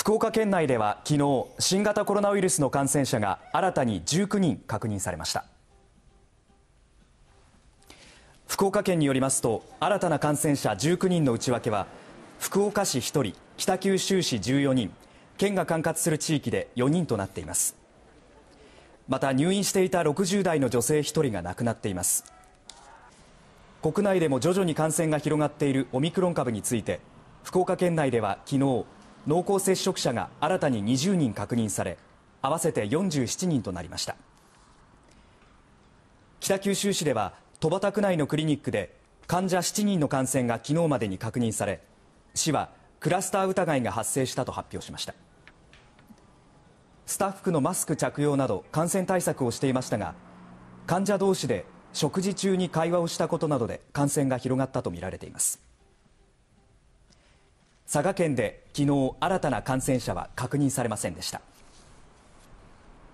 福岡県内では昨日新型コロナウイルスの感染者が新たに19人確認されました福岡県によりますと新たな感染者19人の内訳は福岡市1人北九州市14人県が管轄する地域で4人となっていますまた入院していた60代の女性1人が亡くなっています国内でも徐々に感染が広がっているオミクロン株について福岡県内では昨日濃厚接触者が新たに20人確認され合わせて47人となりました北九州市では戸畑区内のクリニックで患者7人の感染が昨日までに確認され市はクラスター疑いが発生したと発表しましたスタッフのマスク着用など感染対策をしていましたが患者同士で食事中に会話をしたことなどで感染が広がったとみられています佐賀県で昨日、新たな感染者は確認されませんでした。